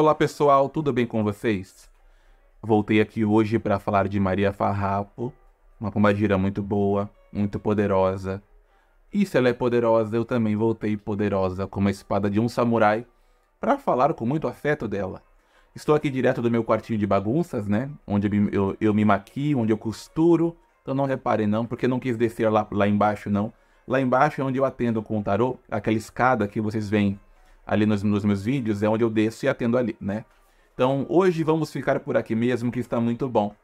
Olá pessoal, tudo bem com vocês? Voltei aqui hoje para falar de Maria Farrapo, uma pombagira muito boa, muito poderosa. E se ela é poderosa, eu também voltei poderosa como a espada de um samurai para falar com muito afeto dela. Estou aqui direto do meu quartinho de bagunças, né? Onde eu, eu, eu me maquio, onde eu costuro. Então não reparem não, porque não quis descer lá, lá embaixo não. Lá embaixo é onde eu atendo com o tarô, aquela escada que vocês veem ali nos, nos meus vídeos, é onde eu desço e atendo ali, né? Então, hoje vamos ficar por aqui mesmo, que está muito bom.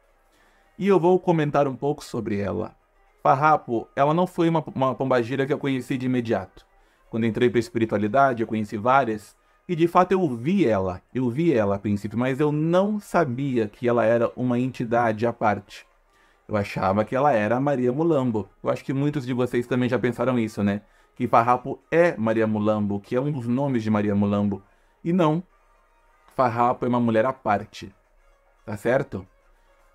E eu vou comentar um pouco sobre ela. Farrapo, ela não foi uma, uma pombagira que eu conheci de imediato. Quando entrei para espiritualidade, eu conheci várias, e de fato eu vi ela, eu vi ela a princípio, mas eu não sabia que ela era uma entidade à parte. Eu achava que ela era a Maria Mulambo. Eu acho que muitos de vocês também já pensaram isso, né? que Farrapo é Maria Mulambo, que é um dos nomes de Maria Mulambo. E não, Farrapo é uma mulher à parte, tá certo?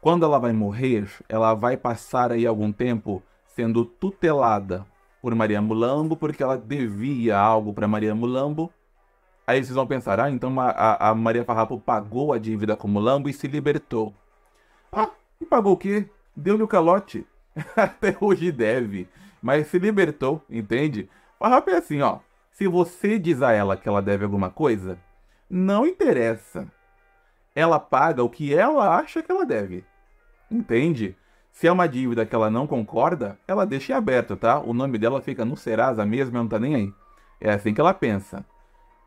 Quando ela vai morrer, ela vai passar aí algum tempo sendo tutelada por Maria Mulambo, porque ela devia algo para Maria Mulambo. Aí vocês vão pensar, ah, então a, a Maria Farrapo pagou a dívida com Mulambo e se libertou. Ah, e pagou o quê? Deu-lhe o calote. Até hoje deve mas se libertou, entende? Farrap é assim, ó. Se você diz a ela que ela deve alguma coisa, não interessa. Ela paga o que ela acha que ela deve. Entende? Se é uma dívida que ela não concorda, ela deixa aberto, tá? O nome dela fica no Serasa mesmo, ela não tá nem aí. É assim que ela pensa.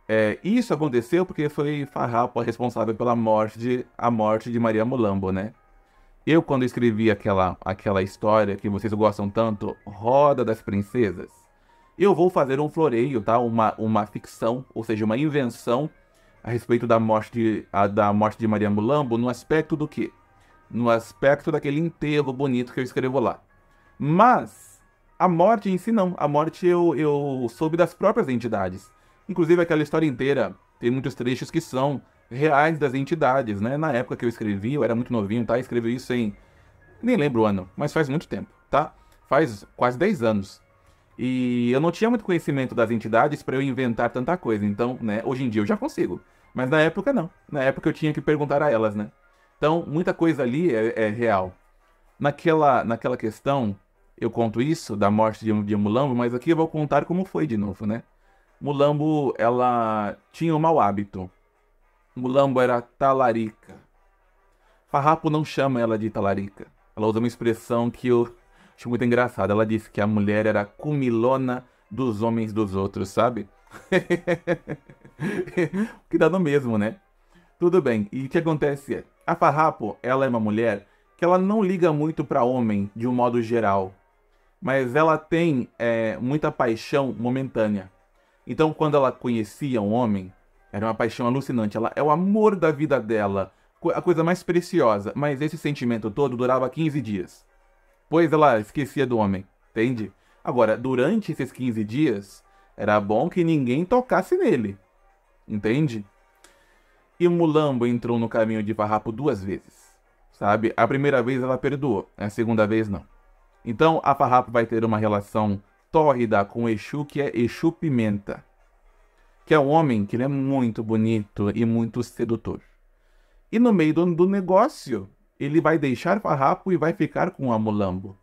É, isso aconteceu porque foi Farrapo responsável pela morte de, a morte de Maria Mulambo, né? Eu, quando escrevi aquela, aquela história que vocês gostam tanto, Roda das Princesas, eu vou fazer um floreio, tá? Uma, uma ficção, ou seja, uma invenção a respeito da morte de, a, da morte de Maria Mulambo no aspecto do quê? No aspecto daquele enterro bonito que eu escrevo lá. Mas a morte em si não. A morte eu, eu soube das próprias entidades. Inclusive aquela história inteira tem muitos trechos que são reais das entidades, né? Na época que eu escrevi, eu era muito novinho, tá? escrevi isso em. Nem lembro o ano, mas faz muito tempo, tá? Faz quase 10 anos. E eu não tinha muito conhecimento das entidades para eu inventar tanta coisa. Então, né, hoje em dia eu já consigo. Mas na época não. Na época eu tinha que perguntar a elas, né? Então, muita coisa ali é, é real. Naquela, naquela questão, eu conto isso da morte de, de Mulambo, mas aqui eu vou contar como foi de novo, né? Mulambo, ela tinha um mau hábito. Mulambo era talarica. Farrapo não chama ela de talarica. Ela usa uma expressão que eu acho muito engraçada. Ela disse que a mulher era cumilona dos homens dos outros, sabe? que dá no mesmo, né? Tudo bem. E o que acontece é, a Farrapo, ela é uma mulher que ela não liga muito para homem de um modo geral, mas ela tem é, muita paixão momentânea. Então, quando ela conhecia um homem, era uma paixão alucinante. Ela é o amor da vida dela, a coisa mais preciosa. Mas esse sentimento todo durava 15 dias. Pois ela esquecia do homem, entende? Agora, durante esses 15 dias, era bom que ninguém tocasse nele, entende? E Mulambo entrou no caminho de farrapo duas vezes, sabe? A primeira vez ela perdoou, a segunda vez não. Então, a farrapo vai ter uma relação tórrida com Exu, que é Exu Pimenta que é um homem que ele é muito bonito e muito sedutor. E no meio do, do negócio, ele vai deixar Farrapo e vai ficar com a Mulambo.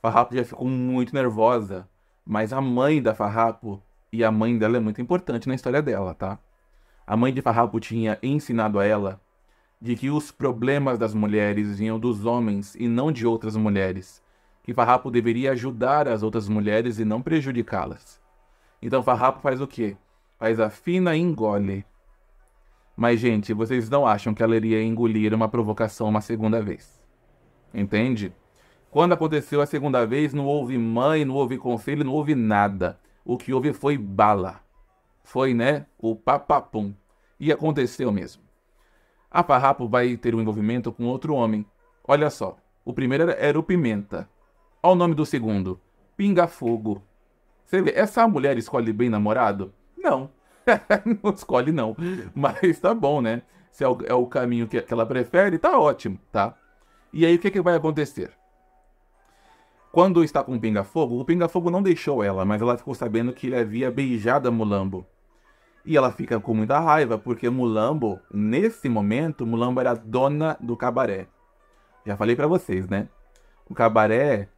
Farrapo já ficou muito nervosa, mas a mãe da Farrapo, e a mãe dela é muito importante na história dela, tá? A mãe de Farrapo tinha ensinado a ela de que os problemas das mulheres vinham dos homens e não de outras mulheres. Que Farrapo deveria ajudar as outras mulheres e não prejudicá-las. Então Farrapo faz o quê? mas a fina engole. Mas, gente, vocês não acham que ela iria engolir uma provocação uma segunda vez? Entende? Quando aconteceu a segunda vez, não houve mãe, não houve conselho, não houve nada. O que houve foi bala. Foi, né? O papapum. E aconteceu mesmo. A Farrapo vai ter um envolvimento com outro homem. Olha só. O primeiro era, era o Pimenta. Olha o nome do segundo. Pinga Fogo. Você vê, essa mulher escolhe bem namorado? Não. não escolhe, não. Mas tá bom, né? Se é o, é o caminho que, que ela prefere, tá ótimo, tá? E aí o que, que vai acontecer? Quando está com o Pinga-Fogo, o Pinga-Fogo não deixou ela, mas ela ficou sabendo que ele havia beijado a Mulambo. E ela fica com muita raiva, porque Mulambo, nesse momento, Mulambo era dona do cabaré. Já falei para vocês, né? O cabaré.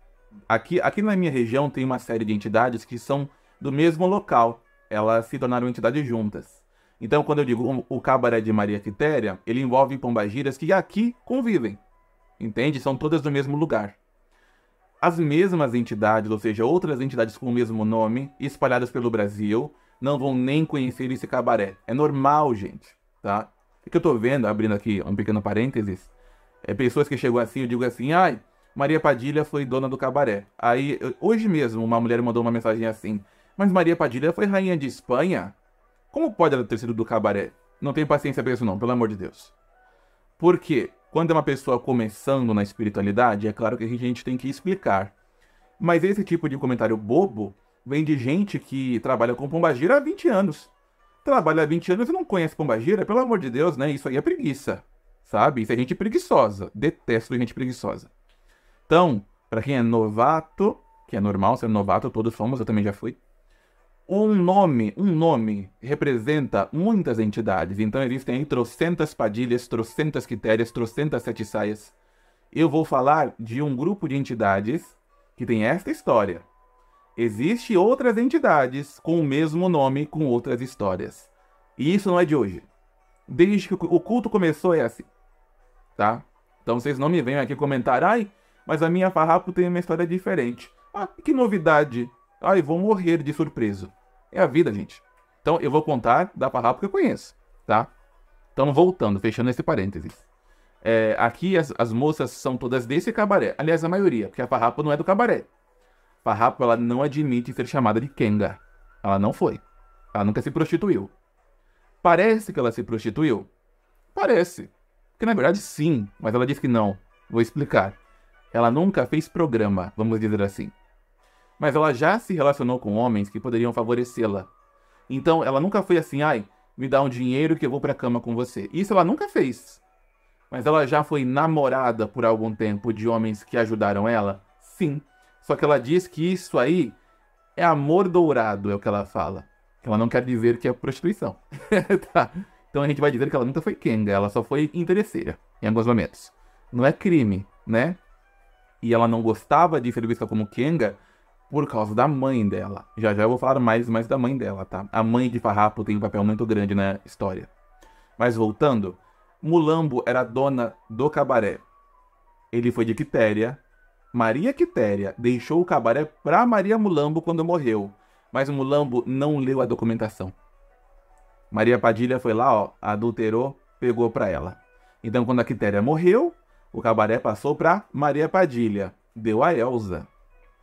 Aqui, aqui na minha região tem uma série de entidades que são do mesmo local elas se tornaram entidades juntas. Então, quando eu digo o cabaré de Maria Quitéria, ele envolve pombagiras que aqui convivem. Entende? São todas do mesmo lugar. As mesmas entidades, ou seja, outras entidades com o mesmo nome, espalhadas pelo Brasil, não vão nem conhecer esse cabaré. É normal, gente, tá? O que eu tô vendo, abrindo aqui um pequeno parênteses, é pessoas que chegam assim, eu digo assim, ai, Maria Padilha foi dona do cabaré. Aí, hoje mesmo, uma mulher mandou uma mensagem assim, mas Maria Padilha foi rainha de Espanha? Como pode ela ter sido do cabaré? Não tenho paciência pra isso não, pelo amor de Deus. Porque quando é uma pessoa começando na espiritualidade, é claro que a gente tem que explicar. Mas esse tipo de comentário bobo vem de gente que trabalha com pombagira há 20 anos. Trabalha há 20 anos e não conhece pombagira, pelo amor de Deus, né? Isso aí é preguiça, sabe? Isso é gente preguiçosa. Detesto gente preguiçosa. Então, para quem é novato, que é normal ser novato, todos somos, eu também já fui um nome, um nome representa muitas entidades. Então existem aí trocentas padilhas, trocentas quitérias, trocentas sete saias. Eu vou falar de um grupo de entidades que tem esta história. Existem outras entidades com o mesmo nome, com outras histórias. E isso não é de hoje. Desde que o culto começou é assim, tá? Então vocês não me venham aqui comentar, ai, mas a minha farrapo tem uma história diferente. Ah, que novidade! Ah, e vou morrer de surpresa. É a vida, gente. Então eu vou contar da parrapa que eu conheço, tá? Então voltando, fechando esse parênteses. É, aqui as, as, moças são todas desse cabaré. Aliás, a maioria, porque a farrapa não é do cabaré. Farrapa, ela não admite ser chamada de Kenga. Ela não foi. Ela nunca se prostituiu. Parece que ela se prostituiu? Parece. Que na verdade sim, mas ela disse que não. Vou explicar. Ela nunca fez programa, vamos dizer assim mas ela já se relacionou com homens que poderiam favorecê-la. Então, ela nunca foi assim, ai, me dá um dinheiro que eu vou pra cama com você. Isso ela nunca fez. Mas ela já foi namorada por algum tempo de homens que ajudaram ela? Sim. Só que ela diz que isso aí é amor dourado, é o que ela fala. Ela não quer dizer que é prostituição. tá. Então a gente vai dizer que ela nunca foi Kenga, ela só foi interesseira em alguns momentos. Não é crime, né? E ela não gostava de ser vista como Kenga por causa da mãe dela. Já já eu vou falar mais, mais da mãe dela, tá? A mãe de Farrapo tem um papel muito grande na história. Mas voltando, Mulambo era dona do cabaré. Ele foi de Quitéria. Maria Quitéria deixou o cabaré para Maria Mulambo quando morreu, mas Mulambo não leu a documentação. Maria Padilha foi lá, ó, adulterou, pegou para ela. Então quando a Quitéria morreu, o cabaré passou para Maria Padilha, deu a Elsa.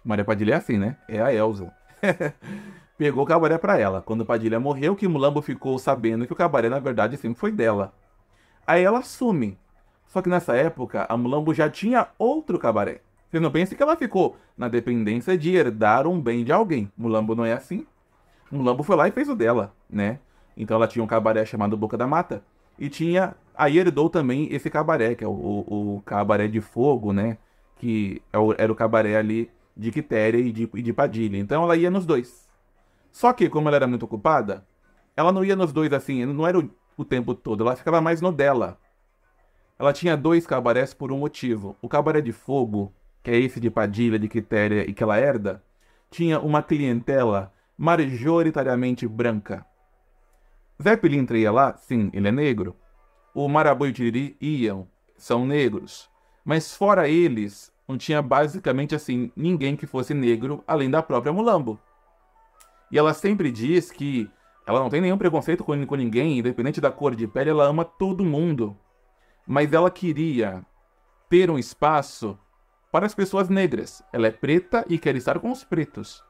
Maria Padilha é assim, né? É a Elza. Pegou o cabaré para ela. Quando Padilha morreu, que Mulambo ficou sabendo que o cabaré, na verdade, sempre foi dela. Aí ela assume. Só que nessa época, a Mulambo já tinha outro cabaré. Vocês não pensa que ela ficou na dependência de herdar um bem de alguém. Mulambo não é assim. Mulambo foi lá e fez o dela, né? Então ela tinha um cabaré chamado Boca da Mata. E tinha. Aí herdou também esse cabaré, que é o, o, o cabaré de fogo, né? Que é era o cabaré ali de Quitéria e de, e de Padilha. Então ela ia nos dois. Só que, como ela era muito ocupada, ela não ia nos dois assim, não era o, o tempo todo, ela ficava mais no dela. Ela tinha dois cabarés por um motivo. O cabaré de fogo, que é esse de Padilha, de Quitéria e que ela herda, tinha uma clientela majoritariamente branca. Zé Pilintra ia lá, sim, ele é negro. O Marabu e o Tiriri iam, são negros. Mas fora eles, não tinha basicamente assim ninguém que fosse negro além da própria Mulambo. E ela sempre diz que ela não tem nenhum preconceito com, com ninguém, independente da cor de pele, ela ama todo mundo. Mas ela queria ter um espaço para as pessoas negras. Ela é preta e quer estar com os pretos.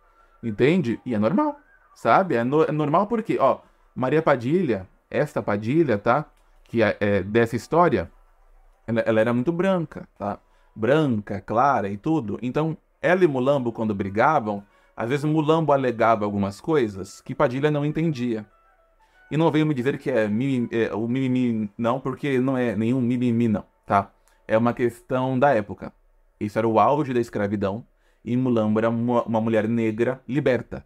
Entende? E é normal, sabe? É, no, é normal porque, ó, Maria Padilha, esta Padilha, tá? Que é, é dessa história, ela, ela era muito branca, tá? branca, clara e tudo. Então, ela e Mulambo, quando brigavam, às vezes Mulambo alegava algumas coisas que Padilha não entendia. E não veio me dizer que é, mimimi, é, o mimimi, não, porque não é nenhum mimimi, não, tá? É uma questão da época. Isso era o auge da escravidão, e Mulambo era uma, uma mulher negra liberta.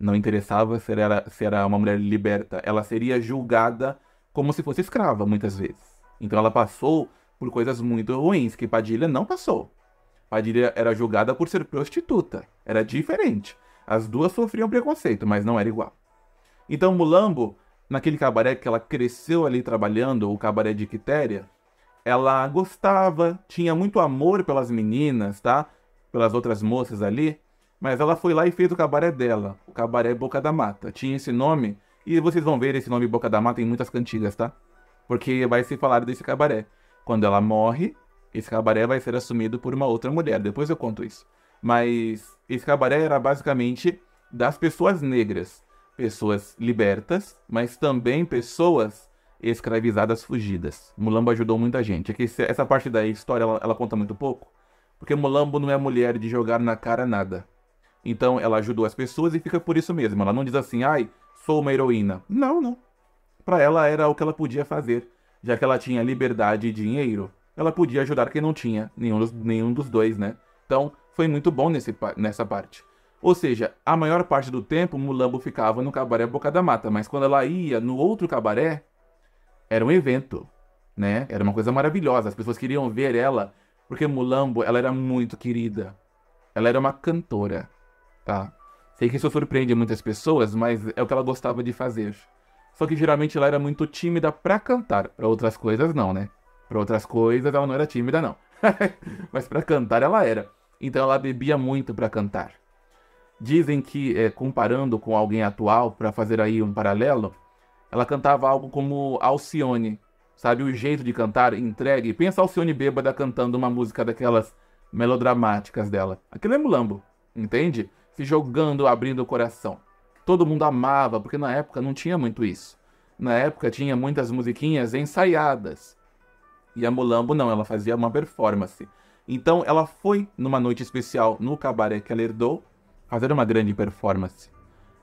Não interessava se era, se era uma mulher liberta, ela seria julgada como se fosse escrava, muitas vezes. Então ela passou por coisas muito ruins, que Padilha não passou. Padilha era julgada por ser prostituta. Era diferente. As duas sofriam preconceito, mas não era igual. Então Mulambo, naquele cabaré que ela cresceu ali trabalhando, o cabaré de Quitéria, ela gostava, tinha muito amor pelas meninas, tá? Pelas outras moças ali, mas ela foi lá e fez o cabaré dela, o cabaré Boca da Mata. Tinha esse nome, e vocês vão ver esse nome Boca da Mata em muitas cantigas, tá? Porque vai se falar desse cabaré. Quando ela morre, esse cabaré vai ser assumido por uma outra mulher. Depois eu conto isso. Mas esse cabaré era basicamente das pessoas negras, pessoas libertas, mas também pessoas escravizadas fugidas. Mulambo ajudou muita gente. É que essa parte da história ela, ela conta muito pouco, porque Mulambo não é mulher de jogar na cara nada. Então ela ajudou as pessoas e fica por isso mesmo. Ela não diz assim, ai, sou uma heroína. Não, não. Para ela era o que ela podia fazer já que ela tinha liberdade e dinheiro, ela podia ajudar quem não tinha, nenhum dos, nenhum dos dois, né? Então, foi muito bom nesse, nessa parte. Ou seja, a maior parte do tempo Mulambo ficava no cabaré Boca da Mata, mas quando ela ia no outro cabaré, era um evento, né? Era uma coisa maravilhosa, as pessoas queriam ver ela, porque Mulambo, ela era muito querida. Ela era uma cantora, tá? Sei que isso surpreende muitas pessoas, mas é o que ela gostava de fazer. Só que geralmente ela era muito tímida para cantar. Para outras coisas, não, né? Para outras coisas, ela não era tímida, não. Mas para cantar, ela era. Então ela bebia muito para cantar. Dizem que, é, comparando com alguém atual, para fazer aí um paralelo, ela cantava algo como Alcione, sabe? O jeito de cantar entregue. Pensa Alcione bêbada cantando uma música daquelas melodramáticas dela. Aquilo é mulambo, entende? Se jogando, abrindo o coração todo mundo amava, porque na época não tinha muito isso. Na época tinha muitas musiquinhas ensaiadas. E a Mulambo não, ela fazia uma performance. Então ela foi numa noite especial no cabaré que ela herdou fazer uma grande performance.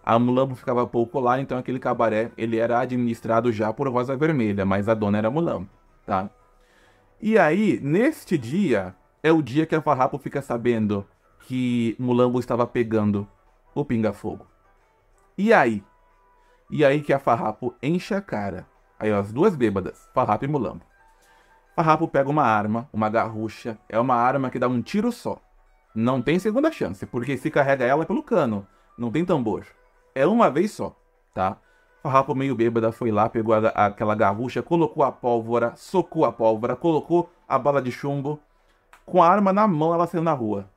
A Mulambo ficava pouco lá, então aquele cabaré ele era administrado já por Rosa Vermelha, mas a dona era Mulambo, tá? E aí, neste dia, é o dia que a Farrapo fica sabendo que Mulambo estava pegando o Pinga-Fogo. E aí? E aí que a Farrapo enche a cara. Aí ó, as duas bêbadas, Farrapo e Mulambo. Farrapo pega uma arma, uma garrucha, é uma arma que dá um tiro só. Não tem segunda chance, porque se carrega ela pelo cano, não tem tambor. É uma vez só, tá? Farrapo meio bêbada foi lá, pegou a, aquela garrucha, colocou a pólvora, socou a pólvora, colocou a bala de chumbo. Com a arma na mão, ela saiu na rua.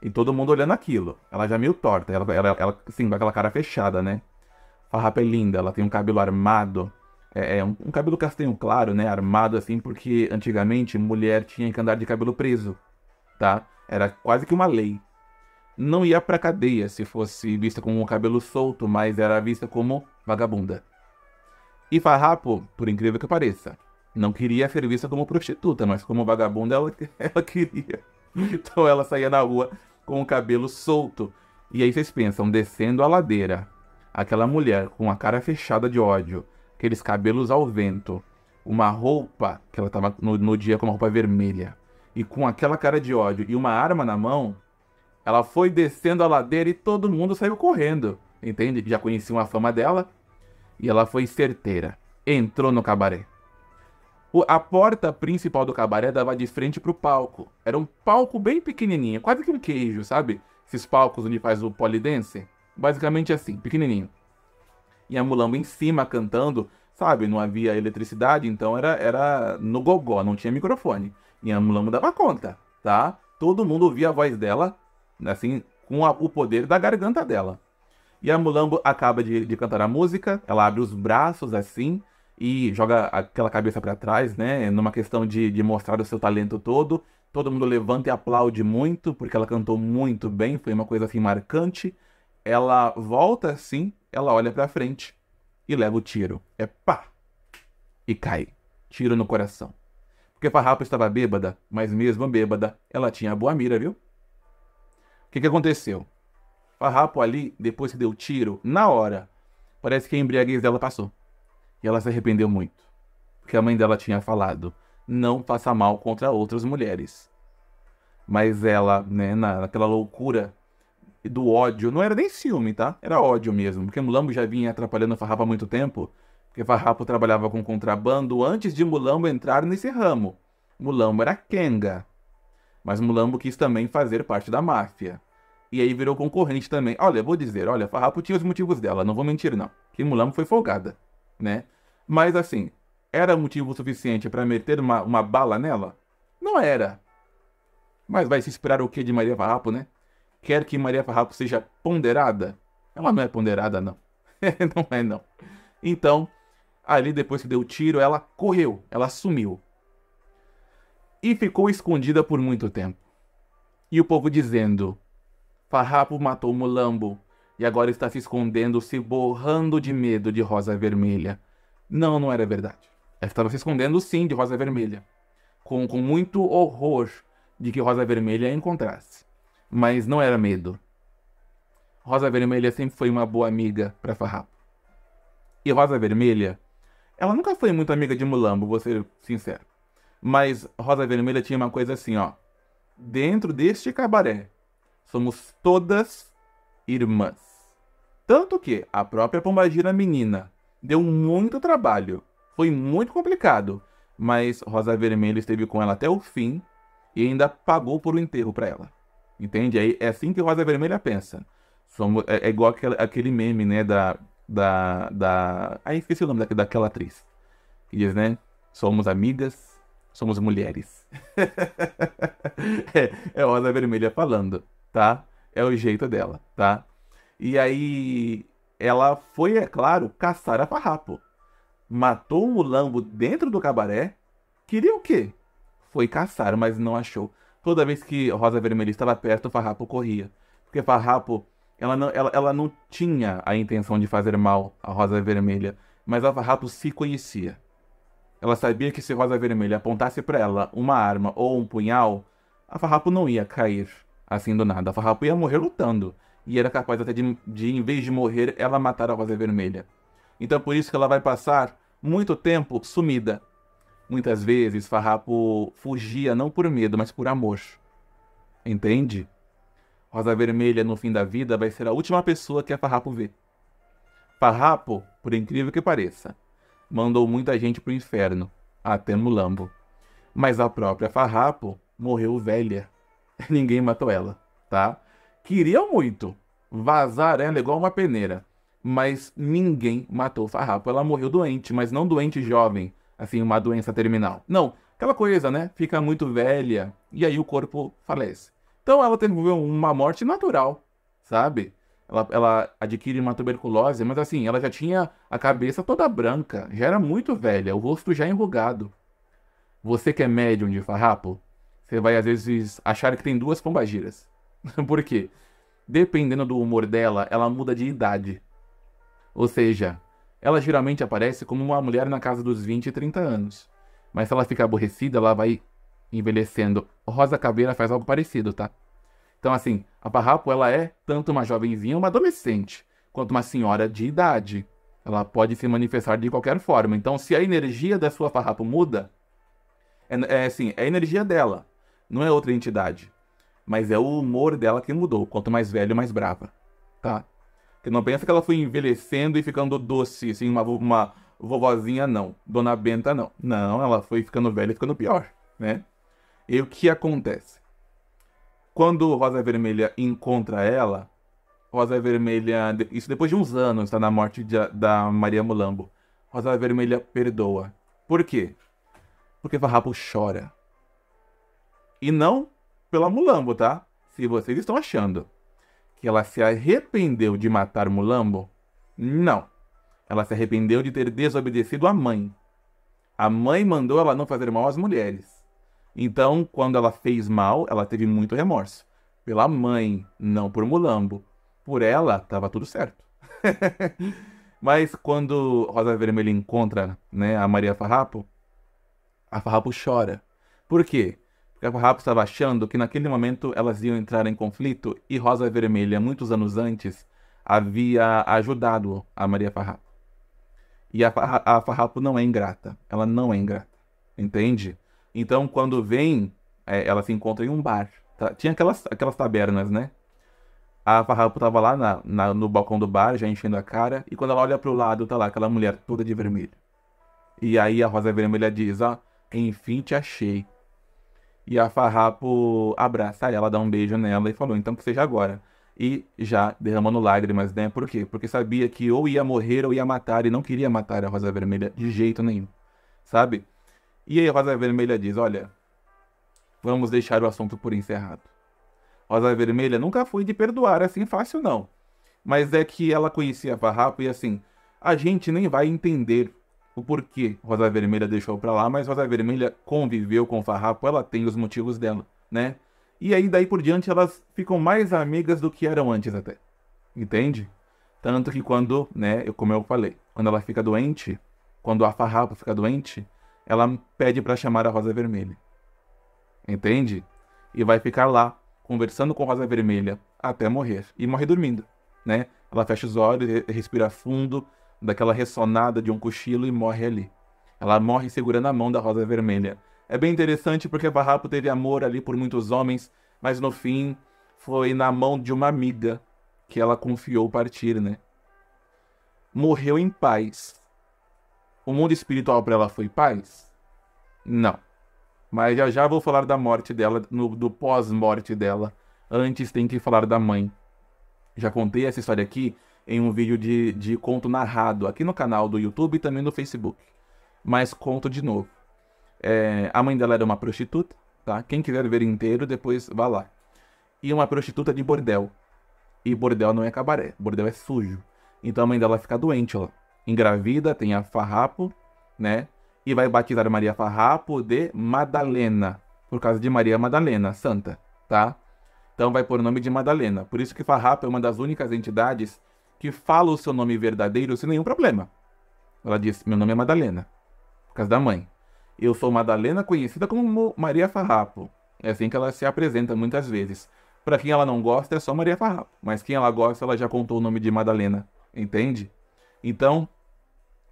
E todo mundo olhando aquilo. Ela já é meio torta. Ela, ela, ela sim, com aquela cara fechada, né? Farrapa é linda, ela tem um cabelo armado. É, é um, um, cabelo castanho claro, né? Armado assim, porque antigamente mulher tinha que andar de cabelo preso, tá? Era quase que uma lei. Não ia pra cadeia se fosse vista com um cabelo solto, mas era vista como vagabunda. E Farrapo, por incrível que pareça, não queria ser vista como prostituta, mas como vagabunda ela, ela queria. Então ela saía na rua com o cabelo solto. E aí vocês pensam, descendo a ladeira, aquela mulher com a cara fechada de ódio, aqueles cabelos ao vento, uma roupa que ela tava no, no dia com uma roupa vermelha, e com aquela cara de ódio e uma arma na mão, ela foi descendo a ladeira e todo mundo saiu correndo, entende? Já conheciam a fama dela. E ela foi certeira. Entrou no cabaré a porta principal do cabaré dava de frente pro palco. Era um palco bem pequenininho, quase que um queijo, sabe? Esses palcos onde faz o polidense. Basicamente assim, pequenininho. E a mulamba em cima cantando, sabe? Não havia eletricidade, então era, era no gogó, não tinha microfone. E a mulamba dava conta, tá? Todo mundo ouvia a voz dela, assim, com a, o poder da garganta dela. E a mulambo acaba de, de cantar a música, ela abre os braços assim, e joga aquela cabeça para trás, né? Numa questão de, de mostrar o seu talento todo. Todo mundo levanta e aplaude muito, porque ela cantou muito bem, foi uma coisa assim marcante. Ela volta assim, ela olha pra frente e leva o tiro. É pá! E cai. Tiro no coração. Porque Farrapo estava bêbada, mas mesmo bêbada, ela tinha boa mira, viu? O que, que aconteceu? Farrapo ali, depois que deu o tiro, na hora, parece que a embriaguez dela passou ela se arrependeu muito, porque a mãe dela tinha falado: não faça mal contra outras mulheres. Mas ela, né, na, naquela loucura do ódio, não era nem ciúme, tá? Era ódio mesmo, porque Mulambo já vinha atrapalhando a Farrapo há muito tempo, porque Farrapo trabalhava com contrabando antes de Mulambo entrar nesse ramo. Mulambo era Kenga, mas Mulambo quis também fazer parte da máfia. E aí virou concorrente também. Olha, vou dizer, olha, Farrapo tinha os motivos dela, não vou mentir não. Que Mulambo foi folgada, né? Mas assim, era motivo suficiente para meter uma, uma bala nela? Não era. Mas vai se esperar o que de Maria Farrapo, né? Quer que Maria Farrapo seja ponderada? Ela não é ponderada, não. não é, não. Então, ali depois que deu o tiro, ela correu, ela sumiu. E ficou escondida por muito tempo. E o povo dizendo: Farrapo matou Mulambo e agora está se escondendo, se borrando de medo de Rosa Vermelha. Não, não era verdade. Ela estava se escondendo, sim, de Rosa Vermelha. Com, com muito horror de que Rosa Vermelha a encontrasse. Mas não era medo. Rosa Vermelha sempre foi uma boa amiga para Farrapo. E Rosa Vermelha, ela nunca foi muito amiga de Mulambo, vou ser sincero. Mas Rosa Vermelha tinha uma coisa assim, ó. Dentro deste cabaré, somos todas irmãs. Tanto que a própria Pombagira menina Deu muito trabalho. Foi muito complicado. Mas Rosa Vermelha esteve com ela até o fim e ainda pagou por um enterro para ela. Entende? Aí é assim que Rosa Vermelha pensa. Somos, é, é igual aquele, aquele meme, né? Da. Da. da aí esqueci o nome da, daquela atriz. Que diz, né? Somos amigas, somos mulheres. é, é Rosa Vermelha falando, tá? É o jeito dela, tá? E aí ela foi, é claro, caçar a farrapo. Matou um mulambo dentro do cabaré. Queria o quê? Foi caçar, mas não achou. Toda vez que Rosa Vermelha estava perto, o farrapo corria. Porque farrapo, ela não, ela, ela não tinha a intenção de fazer mal a Rosa Vermelha, mas a farrapo se conhecia. Ela sabia que se Rosa Vermelha apontasse para ela uma arma ou um punhal, a farrapo não ia cair assim do nada. A farrapo ia morrer lutando e era capaz até de, de, em vez de morrer, ela matar a Rosa Vermelha. Então por isso que ela vai passar muito tempo sumida. Muitas vezes Farrapo fugia não por medo, mas por amor. Entende? Rosa Vermelha, no fim da vida, vai ser a última pessoa que a Farrapo vê. Farrapo, por incrível que pareça, mandou muita gente pro inferno, até Mulambo. Mas a própria Farrapo morreu velha. Ninguém matou ela, tá? queriam muito vazar ela é igual uma peneira. Mas ninguém matou Farrapo. Ela morreu doente, mas não doente jovem, assim, uma doença terminal. Não, aquela coisa, né? Fica muito velha e aí o corpo falece. Então ela teve uma morte natural, sabe? Ela, ela, adquire uma tuberculose, mas assim, ela já tinha a cabeça toda branca, já era muito velha, o rosto já enrugado. Você que é médium de farrapo, você vai às vezes achar que tem duas pombagiras. Por quê? Dependendo do humor dela, ela muda de idade. Ou seja, ela geralmente aparece como uma mulher na casa dos 20 e 30 anos. Mas se ela ficar aborrecida, ela vai envelhecendo. Rosa Caveira faz algo parecido, tá? Então, assim, a Parrapo, ela é tanto uma jovenzinha, uma adolescente, quanto uma senhora de idade. Ela pode se manifestar de qualquer forma. Então, se a energia da sua Parrapo muda, é, é assim, é a energia dela, não é outra entidade. Mas é o humor dela que mudou. Quanto mais velho, mais brava. Tá? Porque não pensa que ela foi envelhecendo e ficando doce, assim, uma, uma vovozinha, não. Dona Benta, não. Não, ela foi ficando velha e ficando pior, né? E o que acontece? Quando Rosa Vermelha encontra ela, Rosa Vermelha, isso depois de uns anos, tá? Na morte de, da Maria Mulambo. Rosa Vermelha perdoa. Por quê? Porque Farrapo chora. E não pela Mulambo, tá? Se vocês estão achando que ela se arrependeu de matar Mulambo, não. Ela se arrependeu de ter desobedecido a mãe. A mãe mandou ela não fazer mal às mulheres. Então, quando ela fez mal, ela teve muito remorso. Pela mãe, não por Mulambo. Por ela, tava tudo certo. Mas quando Rosa Vermelha encontra né, a Maria Farrapo, a Farrapo chora. Por quê? porque a Farrapo estava achando que naquele momento elas iam entrar em conflito e Rosa Vermelha, muitos anos antes, havia ajudado a Maria Farrapo. E a, a, Farrapo não é ingrata, ela não é ingrata, entende? Então, quando vem, é, ela se encontra em um bar. Tá, tinha aquelas, aquelas tabernas, né? A Farrapo estava lá na, na, no balcão do bar, já enchendo a cara, e quando ela olha para o lado, tá lá aquela mulher toda de vermelho. E aí a Rosa Vermelha diz, ó, enfim te achei. E a Farrapo abraça ela, dá um beijo nela e falou: então que seja agora. E já derramando lágrimas, né? Por quê? Porque sabia que ou ia morrer ou ia matar e não queria matar a Rosa Vermelha de jeito nenhum, sabe? E aí a Rosa Vermelha diz: olha, vamos deixar o assunto por encerrado. Rosa Vermelha nunca foi de perdoar assim fácil, não. Mas é que ela conhecia a Farrapo e assim, a gente nem vai entender o porquê Rosa Vermelha deixou pra lá, mas Rosa Vermelha conviveu com o Farrapo, ela tem os motivos dela, né? E aí, daí por diante, elas ficam mais amigas do que eram antes até. Entende? Tanto que quando, né, eu, como eu falei, quando ela fica doente, quando a Farrapo fica doente, ela pede para chamar a Rosa Vermelha. Entende? E vai ficar lá, conversando com a Rosa Vermelha, até morrer. E morre dormindo, né? Ela fecha os olhos, respira fundo, daquela ressonada de um cochilo e morre ali. Ela morre segurando a mão da Rosa Vermelha. É bem interessante porque Varrapo teve amor ali por muitos homens, mas no fim foi na mão de uma amiga que ela confiou partir, né? Morreu em paz. O mundo espiritual para ela foi paz? Não. Mas já já vou falar da morte dela, no, do pós-morte dela. Antes tem que falar da mãe. Já contei essa história aqui, em um vídeo de, de conto narrado aqui no canal do YouTube e também no Facebook. Mas conto de novo. É, a mãe dela era uma prostituta, tá? Quem quiser ver inteiro, depois vá lá. E uma prostituta de bordel. E bordel não é cabaré, bordel é sujo. Então a mãe dela fica doente, ela engravida, tem a Farrapo, né? E vai batizar Maria Farrapo de Madalena, por causa de Maria Madalena, santa, tá? Então vai por nome de Madalena. Por isso que Farrapo é uma das únicas entidades que fala o seu nome verdadeiro sem nenhum problema. Ela diz: Meu nome é Madalena, por causa da mãe. Eu sou Madalena, conhecida como Maria Farrapo. É assim que ela se apresenta muitas vezes. Para quem ela não gosta, é só Maria Farrapo. Mas quem ela gosta, ela já contou o nome de Madalena. Entende? Então,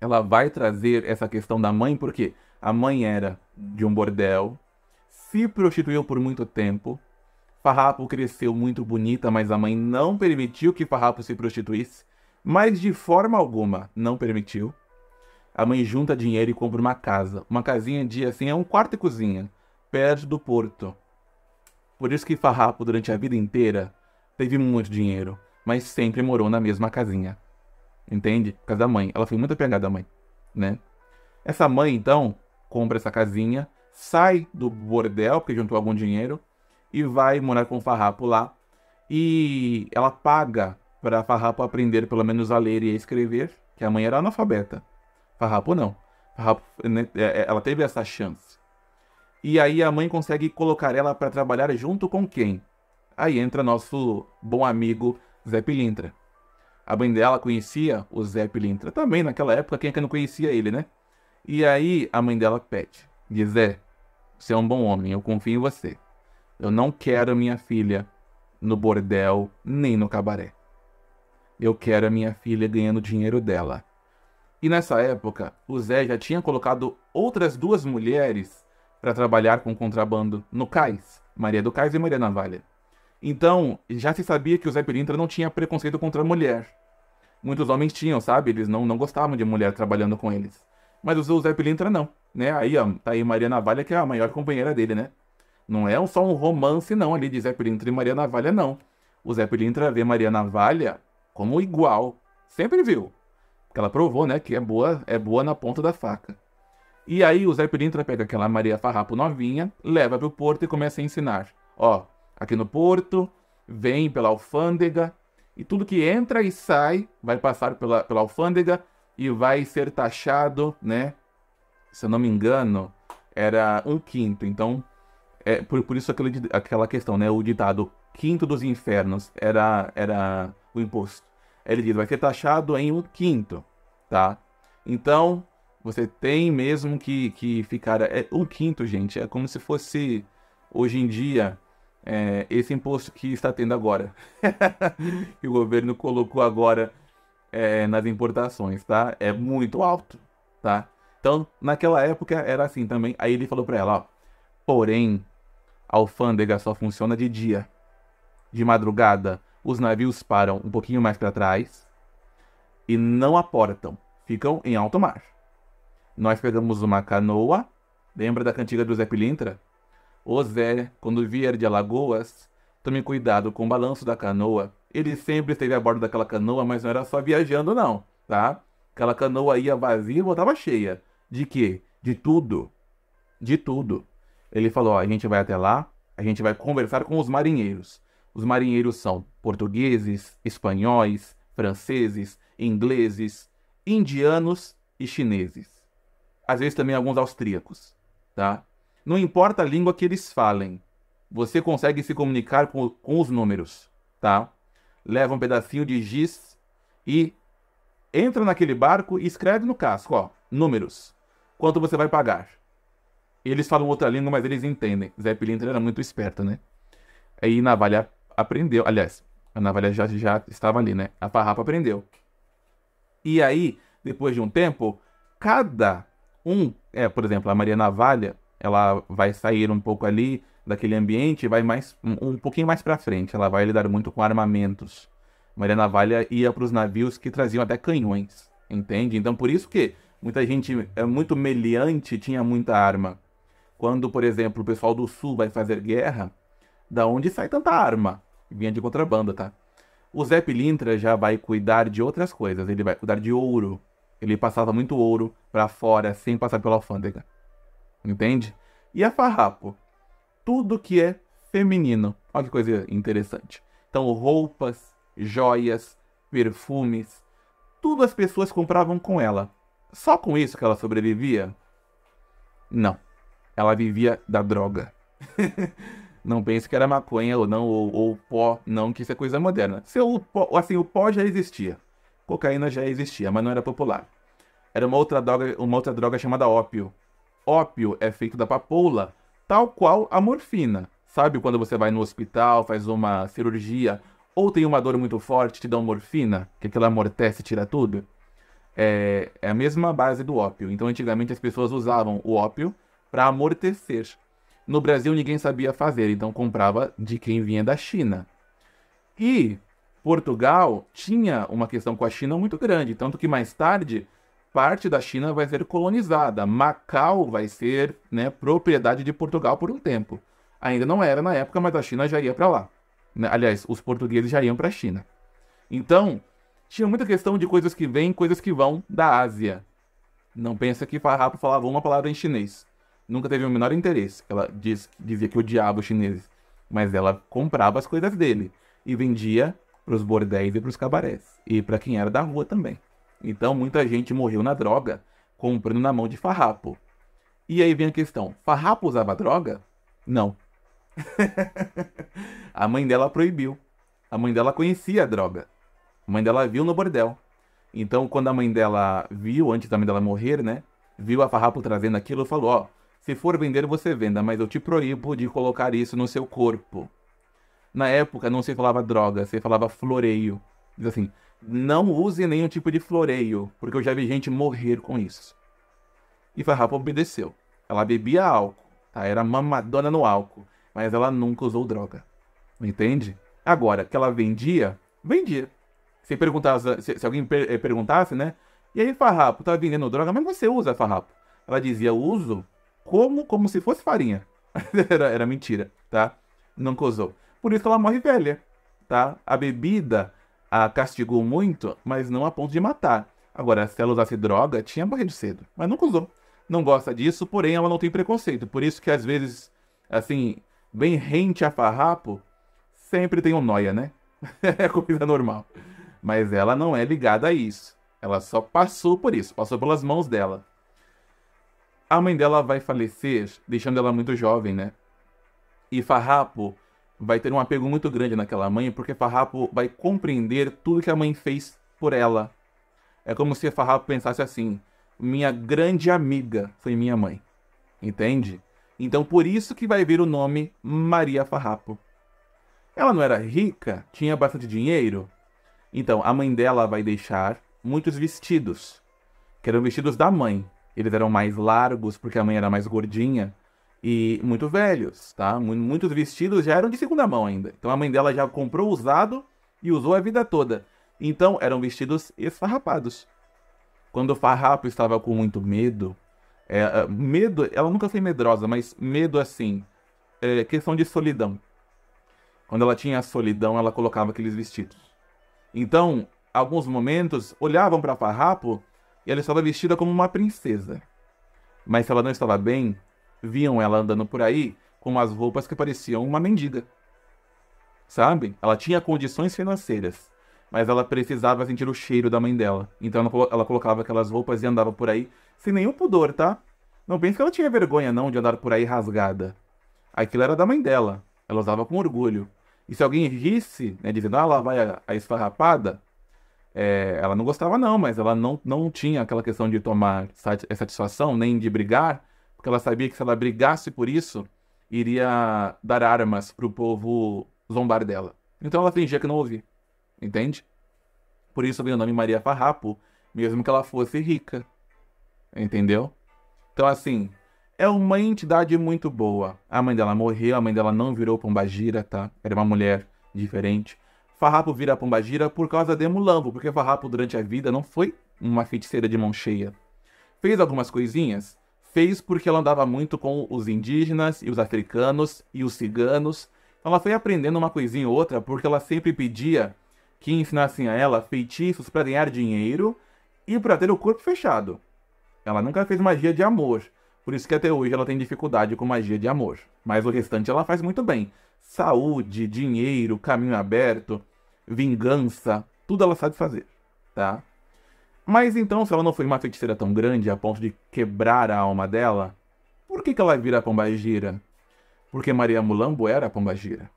ela vai trazer essa questão da mãe, porque a mãe era de um bordel, se prostituiu por muito tempo, Farrapo cresceu muito bonita, mas a mãe não permitiu que Farrapo se prostituísse, mas de forma alguma não permitiu. A mãe junta dinheiro e compra uma casa, uma casinha de assim, é um quarto e cozinha, perto do porto. Por isso que Farrapo, durante a vida inteira, teve muito dinheiro, mas sempre morou na mesma casinha. Entende? Por causa da mãe. Ela foi muito apegada à mãe, né? Essa mãe, então, compra essa casinha, sai do bordel, porque juntou algum dinheiro, e vai morar com o Farrapo lá. E ela paga para Farrapo aprender pelo menos a ler e a escrever, que a mãe era analfabeta. Farrapo não. Farrapo, né, é, é, ela teve essa chance. E aí a mãe consegue colocar ela para trabalhar junto com quem? Aí entra nosso bom amigo Zé Pilintra. A mãe dela conhecia o Zé Pilintra também naquela época, quem é que não conhecia ele, né? E aí a mãe dela pede: Zé, você é um bom homem, eu confio em você. Eu não quero minha filha no bordel nem no cabaré. Eu quero a minha filha ganhando dinheiro dela. E nessa época, o Zé já tinha colocado outras duas mulheres para trabalhar com contrabando no cais, Maria do Cais e Maria Navalha. Então, já se sabia que o Zé Pelintra não tinha preconceito contra a mulher. Muitos homens tinham, sabe? Eles não, não gostavam de mulher trabalhando com eles. Mas o Zé Pelintra não, né? Aí, ó, tá aí Maria Navalha, que é a maior companheira dele, né? Não é só um romance, não, ali de Zé Pilintra e Maria Navalha, não. O Zé Pilintra vê Maria Navalha como igual. Sempre viu. Porque ela provou, né, que é boa, é boa na ponta da faca. E aí o Zé Pilintra pega aquela Maria Farrapo novinha, leva pro porto e começa a ensinar. Ó, aqui no porto, vem pela alfândega, e tudo que entra e sai vai passar pela, pela alfândega e vai ser taxado, né? Se eu não me engano, era um quinto. Então, é, por, por isso aquela, aquela questão, né? O ditado quinto dos infernos era, era o imposto. Ele diz, vai ser taxado em um quinto, tá? Então, você tem mesmo que, que ficar... É, um quinto, gente, é como se fosse, hoje em dia, é, esse imposto que está tendo agora. que o governo colocou agora é, nas importações, tá? É muito alto, tá? Então, naquela época era assim também. Aí ele falou para ela, ó, porém, a alfândega só funciona de dia. De madrugada, os navios param um pouquinho mais para trás e não aportam, ficam em alto mar. Nós pegamos uma canoa, lembra da cantiga do Zé Pilintra? O Zé, quando vier de Alagoas, tome cuidado com o balanço da canoa. Ele sempre esteve a bordo daquela canoa, mas não era só viajando não, tá? Aquela canoa ia vazia e voltava cheia. De quê? De tudo. De tudo. Ele falou: ó, a gente vai até lá, a gente vai conversar com os marinheiros. Os marinheiros são portugueses, espanhóis, franceses, ingleses, indianos e chineses. Às vezes também alguns austríacos, tá? Não importa a língua que eles falem, você consegue se comunicar com, com os números, tá? Leva um pedacinho de giz e entra naquele barco e escreve no casco, ó, números. Quanto você vai pagar? Eles falam outra língua, mas eles entendem. Zé Pilintra era muito esperto, né? Aí Navalha aprendeu. Aliás, a Navalha já, já estava ali, né? A Farrapa aprendeu. E aí, depois de um tempo, cada um, é, por exemplo, a Maria Navalha, ela vai sair um pouco ali daquele ambiente, vai mais um, um pouquinho mais para frente. Ela vai lidar muito com armamentos. Maria Navalha ia para os navios que traziam até canhões, entende? Então por isso que muita gente é muito meliante, tinha muita arma. Quando, por exemplo, o pessoal do Sul vai fazer guerra, da onde sai tanta arma? Vinha de contrabando, tá? O Zé Pilintra já vai cuidar de outras coisas. Ele vai cuidar de ouro. Ele passava muito ouro para fora sem passar pela alfândega. Entende? E a farrapo? Tudo que é feminino. Olha que coisa interessante. Então, roupas, joias, perfumes, tudo as pessoas compravam com ela. Só com isso que ela sobrevivia? Não ela vivia da droga. não pense que era maconha ou não, ou, ou, pó, não, que isso é coisa moderna. Se o pó, assim, o pó já existia. Cocaína já existia, mas não era popular. Era uma outra droga, uma outra droga chamada ópio. Ópio é feito da papoula, tal qual a morfina. Sabe quando você vai no hospital, faz uma cirurgia, ou tem uma dor muito forte, te dão morfina, que aquela amortece e tira tudo? É, é a mesma base do ópio. Então, antigamente as pessoas usavam o ópio para amortecer. No Brasil ninguém sabia fazer, então comprava de quem vinha da China. E Portugal tinha uma questão com a China muito grande, tanto que mais tarde parte da China vai ser colonizada, Macau vai ser né, propriedade de Portugal por um tempo. Ainda não era na época, mas a China já ia para lá. Né, aliás, os portugueses já iam para a China. Então, tinha muita questão de coisas que vêm, coisas que vão da Ásia. Não pensa que farrapo falava uma palavra em chinês nunca teve o menor interesse. Ela diz, dizia que odiava os chineses, mas ela comprava as coisas dele e vendia para os bordéis e para os cabarés e para quem era da rua também. Então muita gente morreu na droga, comprando na mão de farrapo. E aí vem a questão: farrapo usava droga? Não. a mãe dela proibiu. A mãe dela conhecia a droga. A mãe dela viu no bordel. Então, quando a mãe dela viu, antes da mãe dela morrer, né? Viu a farrapo trazendo aquilo falou: Ó, oh, se for vender, você venda, mas eu te proíbo de colocar isso no seu corpo. Na época, não se falava droga, se falava floreio. Diz assim, não use nenhum tipo de floreio, porque eu já vi gente morrer com isso. E Farrapo obedeceu. Ela bebia álcool, tá? Era mamadona no álcool, mas ela nunca usou droga. Entende? Agora, que ela vendia, vendia. Se, perguntasse, se, se alguém per eh, perguntasse, né? E aí, Farrapo, tá vendendo droga, mas você usa Farrapo? Ela dizia, uso, como, como se fosse farinha. era, era mentira, tá? Não causou. Por isso ela morre velha, tá? A bebida a castigou muito, mas não a ponto de matar. Agora, se ela usasse droga, tinha morrido cedo, mas nunca usou. Não gosta disso, porém ela não tem preconceito. Por isso que às vezes, assim, bem rente a farrapo, sempre tem um noia, né? é coisa normal. Mas ela não é ligada a isso. Ela só passou por isso, passou pelas mãos dela. A mãe dela vai falecer, deixando ela muito jovem, né? E Farrapo vai ter um apego muito grande naquela mãe, porque Farrapo vai compreender tudo que a mãe fez por ela. É como se Farrapo pensasse assim: minha grande amiga foi minha mãe. Entende? Então por isso que vai vir o nome Maria Farrapo. Ela não era rica, tinha bastante dinheiro. Então a mãe dela vai deixar muitos vestidos, que eram vestidos da mãe. Eles eram mais largos porque a mãe era mais gordinha e muito velhos, tá? Muitos vestidos já eram de segunda mão ainda. Então a mãe dela já comprou usado e usou a vida toda. Então eram vestidos esfarrapados. Quando o farrapo estava com muito medo, é, é medo, ela nunca foi medrosa, mas medo assim, é questão de solidão. Quando ela tinha solidão, ela colocava aqueles vestidos. Então, alguns momentos olhavam para farrapo e ela estava vestida como uma princesa. Mas se ela não estava bem, viam ela andando por aí com as roupas que pareciam uma mendiga. Sabe? Ela tinha condições financeiras, mas ela precisava sentir o cheiro da mãe dela. Então ela colocava aquelas roupas e andava por aí sem nenhum pudor, tá? Não pense que ela tinha vergonha não de andar por aí rasgada. Aquilo era da mãe dela. Ela usava com orgulho. E se alguém risse, né, dizendo, ah, lá vai a, a esfarrapada, é, ela não gostava, não, mas ela não, não tinha aquela questão de tomar é, satisfação, nem de brigar, porque ela sabia que se ela brigasse por isso, iria dar armas para o povo zombar dela. Então ela fingia que não ouvia, entende? Por isso veio o nome Maria Farrapo, mesmo que ela fosse rica, entendeu? Então, assim, é uma entidade muito boa. A mãe dela morreu, a mãe dela não virou pombagira, tá? Era uma mulher diferente. Farrapo vira Pombagira por causa de Mulambo, porque Farrapo durante a vida não foi uma feiticeira de mão cheia. Fez algumas coisinhas? Fez porque ela andava muito com os indígenas e os africanos e os ciganos. Ela foi aprendendo uma coisinha ou outra porque ela sempre pedia que ensinassem a ela feitiços para ganhar dinheiro e para ter o corpo fechado. Ela nunca fez magia de amor, por isso que até hoje ela tem dificuldade com magia de amor. Mas o restante ela faz muito bem. Saúde, dinheiro, caminho aberto vingança, tudo ela sabe fazer, tá? Mas então, se ela não foi uma feiticeira tão grande a ponto de quebrar a alma dela, por que, que ela vira a Pombagira? Porque Maria Mulambo era a Pombagira.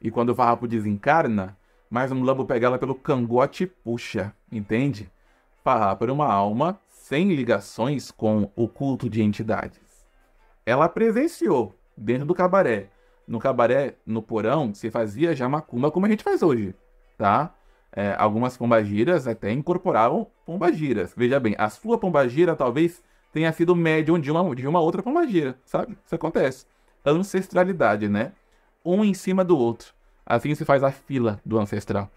E quando o Farrapo desencarna, mais um Mulambo pega ela pelo cangote e puxa, entende? Farrapo era uma alma sem ligações com o culto de entidades. Ela presenciou, dentro do cabaré. No cabaré, no porão, se fazia já macumba como a gente faz hoje tá? É, algumas pombagiras né, até incorporavam pombagiras. Veja bem, a sua pombagira talvez tenha sido médium de uma, de uma outra pombagira, sabe? Isso acontece. Ancestralidade, né? Um em cima do outro. Assim se faz a fila do ancestral.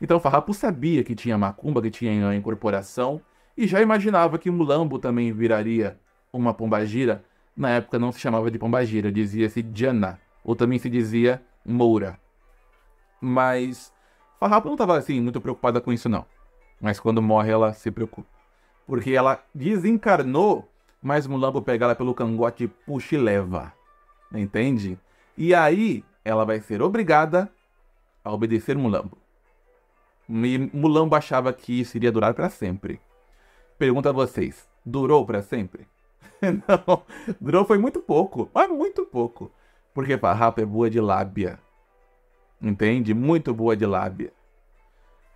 Então Farrapo sabia que tinha macumba, que tinha incorporação, e já imaginava que Mulambo também viraria uma pombagira. Na época não se chamava de pombagira, dizia-se Jana ou também se dizia Moura. Mas Farrapo não estava assim muito preocupada com isso não. Mas quando morre ela se preocupa, porque ela desencarnou, mas Mulambo pega ela pelo cangote, puxa e leva. Entende? E aí ela vai ser obrigada a obedecer Mulambo. E Mulambo achava que isso iria durar para sempre. Pergunta a vocês, durou para sempre? não, durou foi muito pouco, mas muito pouco. Porque Farrapo é boa de lábia entende? Muito boa de lábia.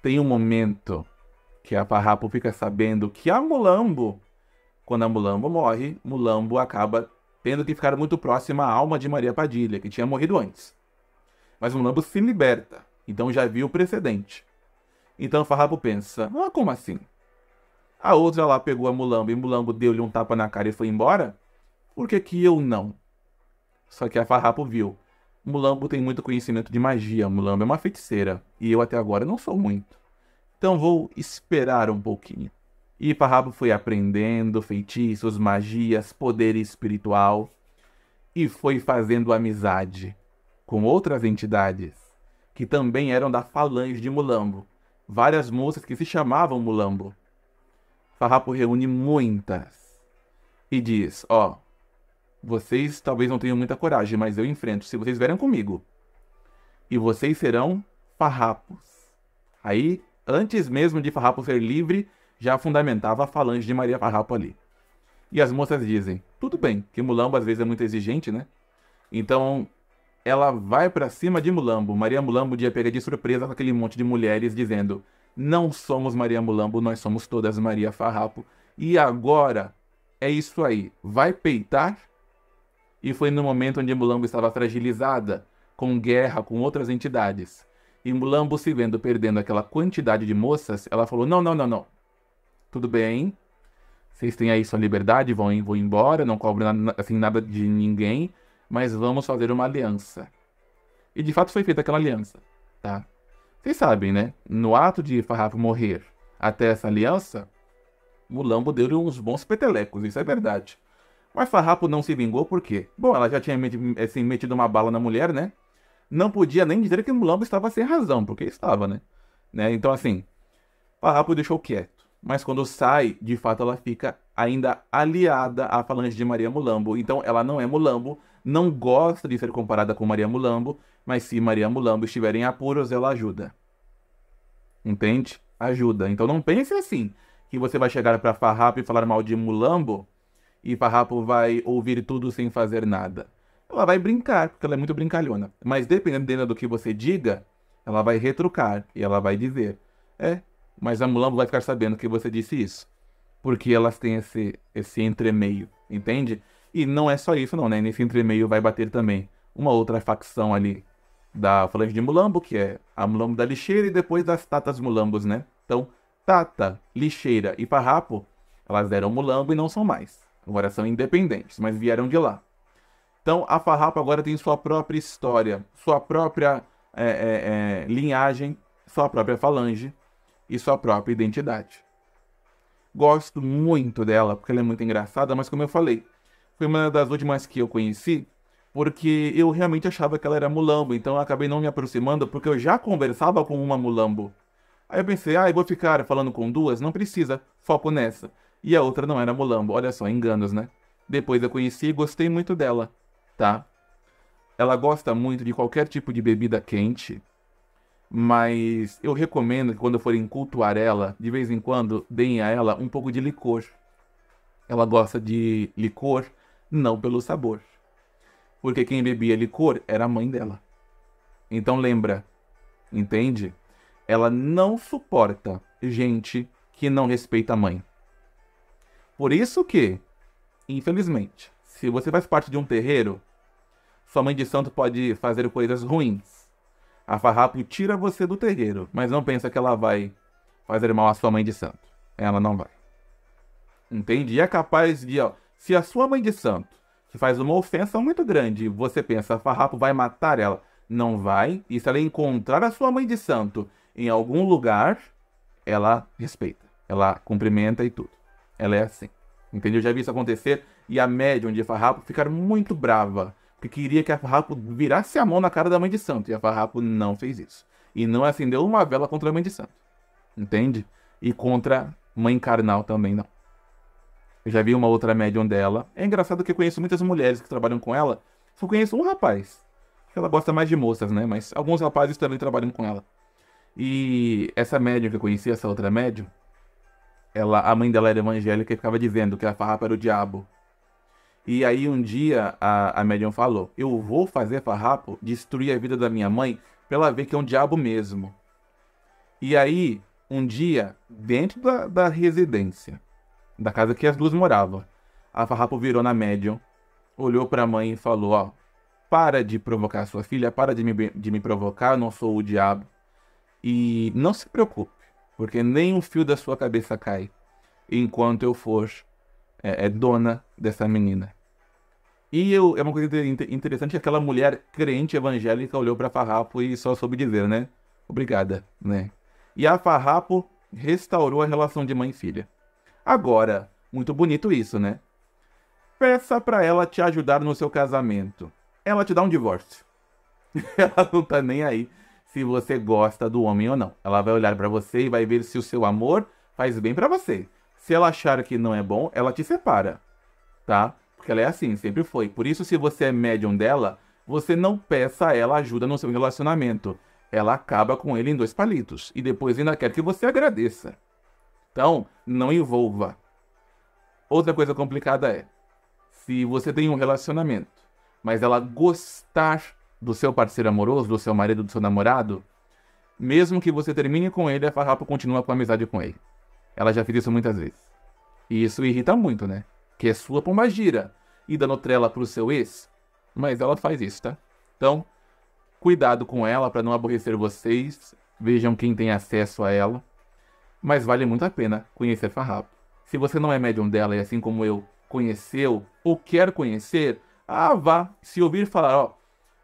Tem um momento que a Farrapo fica sabendo que a Mulambo, quando a Mulambo morre, Mulambo acaba tendo que ficar muito próxima à alma de Maria Padilha, que tinha morrido antes. Mas Mulambo se liberta, então já viu o precedente. Então Farrapo pensa, ah, como assim? A outra lá pegou a Mulambo e Mulambo deu-lhe um tapa na cara e foi embora? Por que que eu não? Só que a Farrapo viu Mulambo tem muito conhecimento de magia. Mulambo é uma feiticeira. E eu até agora não sou muito. Então vou esperar um pouquinho. E Farrapo foi aprendendo feitiços, magias, poder espiritual. E foi fazendo amizade com outras entidades que também eram da falange de Mulambo. Várias moças que se chamavam Mulambo. Farrapo reúne muitas e diz: Ó, oh, vocês talvez não tenham muita coragem, mas eu enfrento. Se vocês vierem comigo, e vocês serão farrapos. Aí, antes mesmo de farrapo ser livre, já fundamentava a falange de Maria Farrapo ali. E as moças dizem: tudo bem, que Mulambo às vezes é muito exigente, né? Então, ela vai para cima de Mulambo. Maria Mulambo dia pega de surpresa com aquele monte de mulheres dizendo: não somos Maria Mulambo, nós somos todas Maria Farrapo. E agora é isso aí. Vai peitar e foi no momento onde Mulambo estava fragilizada, com guerra com outras entidades. E Mulambo se vendo perdendo aquela quantidade de moças, ela falou: Não, não, não, não. Tudo bem. Vocês têm aí sua liberdade, vão, vão embora, não cobro assim, nada de ninguém, mas vamos fazer uma aliança. E de fato foi feita aquela aliança, tá? Vocês sabem, né? No ato de Farrapo morrer até essa aliança, Mulambo deu uns bons petelecos, isso é verdade. Mas Farrapo não se vingou por quê? Bom, ela já tinha assim, metido uma bala na mulher, né? Não podia nem dizer que Mulambo estava sem razão, porque estava, né? né? Então, assim, Farrapo deixou quieto. Mas quando sai, de fato ela fica ainda aliada à falange de Maria Mulambo. Então ela não é Mulambo, não gosta de ser comparada com Maria Mulambo, mas se Maria Mulambo estiver em apuros, ela ajuda. Entende? Ajuda. Então não pense assim, que você vai chegar para Farrapo e falar mal de Mulambo e Farrapo vai ouvir tudo sem fazer nada. Ela vai brincar, porque ela é muito brincalhona. Mas dependendo do que você diga, ela vai retrucar e ela vai dizer: É, mas a Mulambo vai ficar sabendo que você disse isso. Porque elas têm esse, esse entremeio, entende? E não é só isso, não, né? Nesse entremeio vai bater também uma outra facção ali da falange de Mulambo, que é a Mulambo da lixeira e depois das Tatas Mulambos, né? Então, Tata, lixeira e Farrapo, elas eram Mulambo e não são mais. Agora são independentes, mas vieram de lá. Então a Farrapo agora tem sua própria história, sua própria é, é, é, linhagem, sua própria falange e sua própria identidade. Gosto muito dela, porque ela é muito engraçada, mas como eu falei, foi uma das últimas que eu conheci, porque eu realmente achava que ela era mulambo, então eu acabei não me aproximando, porque eu já conversava com uma mulambo. Aí eu pensei, ah, eu vou ficar falando com duas? Não precisa, foco nessa e a outra não era Mulambo. Olha só, enganos, né? Depois eu conheci e gostei muito dela, tá? Ela gosta muito de qualquer tipo de bebida quente, mas eu recomendo que quando forem cultuar ela, de vez em quando deem a ela um pouco de licor. Ela gosta de licor não pelo sabor, porque quem bebia licor era a mãe dela. Então lembra, entende? Ela não suporta gente que não respeita a mãe. Por isso que, infelizmente, se você faz parte de um terreiro, sua mãe de santo pode fazer coisas ruins. A farrapo tira você do terreiro, mas não pensa que ela vai fazer mal à sua mãe de santo. Ela não vai. Entende? E é capaz de. Ó, se a sua mãe de santo te faz uma ofensa muito grande, você pensa, a farrapo vai matar ela. Não vai. E se ela encontrar a sua mãe de santo em algum lugar, ela respeita. Ela cumprimenta e tudo. Ela é assim. Entendeu? Eu já vi isso acontecer e a médium de Farrapo ficar muito brava, porque queria que a Farrapo virasse a mão na cara da mãe de santo, e a Farrapo não fez isso. E não acendeu uma vela contra a mãe de santo. Entende? E contra mãe carnal também não. Eu já vi uma outra médium dela. É engraçado que eu conheço muitas mulheres que trabalham com ela. Só conheço um rapaz. Ela gosta mais de moças, né? Mas alguns rapazes também trabalham com ela. E essa médium que eu conheci, essa outra médium, ela, a mãe dela era evangélica e ficava dizendo que a farrapa era o diabo. E aí um dia a, a médium falou: Eu vou fazer farrapo, destruir a vida da minha mãe, pra ela ver que é um diabo mesmo. E aí, um dia, dentro da, da residência, da casa que as duas moravam, a farrapo virou na médium, olhou pra mãe e falou: Ó, para de provocar sua filha, para de me, de me provocar, eu não sou o diabo. E não se preocupe, porque nem um fio da sua cabeça cai enquanto eu for é, é dona dessa menina. E eu, é uma coisa interessante aquela mulher crente evangélica olhou para Farrapo e só soube dizer, né? Obrigada, né? E a Farrapo restaurou a relação de mãe e filha. Agora, muito bonito isso, né? Peça para ela te ajudar no seu casamento. Ela te dá um divórcio. ela não tá nem aí se você gosta do homem ou não. Ela vai olhar para você e vai ver se o seu amor faz bem para você. Se ela achar que não é bom, ela te separa, tá? Porque ela é assim, sempre foi. Por isso, se você é médium dela, você não peça a ela ajuda no seu relacionamento. Ela acaba com ele em dois palitos e depois ainda quer que você agradeça. Então, não envolva. Outra coisa complicada é: se você tem um relacionamento, mas ela gostar do seu parceiro amoroso, do seu marido, do seu namorado, mesmo que você termine com ele, a farrapa continua com a amizade com ele. Ela já fez isso muitas vezes. E isso irrita muito, né? Que é sua Pombagira e dando trela pro seu ex, mas ela faz isso, tá? Então, cuidado com ela para não aborrecer vocês. Vejam quem tem acesso a ela. Mas vale muito a pena conhecer farrapo. Se você não é médium dela e assim como eu conheceu ou quer conhecer, ah, vá se ouvir falar, ó,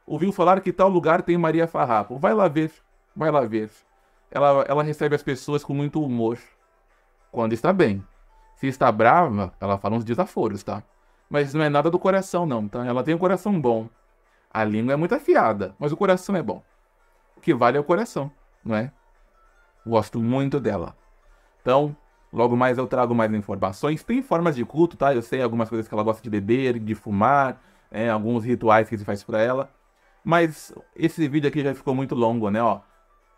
Ouviu falar que tal lugar tem Maria Farrapo. Vai lá ver, vai lá ver. Ela, ela recebe as pessoas com muito humor. Quando está bem. Se está brava, ela fala uns desaforos, tá? Mas não é nada do coração, não, tá? Ela tem um coração bom. A língua é muito afiada, mas o coração é bom. O que vale é o coração, não é? Gosto muito dela. Então, Logo mais eu trago mais informações. Tem formas de culto, tá? Eu sei algumas coisas que ela gosta de beber, de fumar, é, alguns rituais que se faz para ela. Mas esse vídeo aqui já ficou muito longo, né? Ó,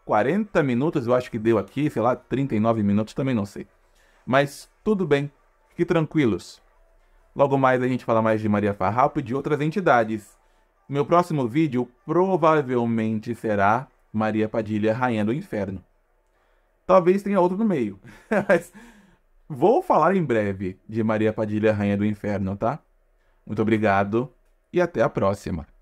40 minutos eu acho que deu aqui, sei lá, 39 minutos, também não sei. Mas tudo bem, fiquem tranquilos. Logo mais a gente fala mais de Maria Farrapo e de outras entidades. Meu próximo vídeo provavelmente será Maria Padilha, Rainha do Inferno. Talvez tenha outro no meio, mas vou falar em breve de Maria Padilha, Rainha do Inferno, tá? Muito obrigado e até a próxima.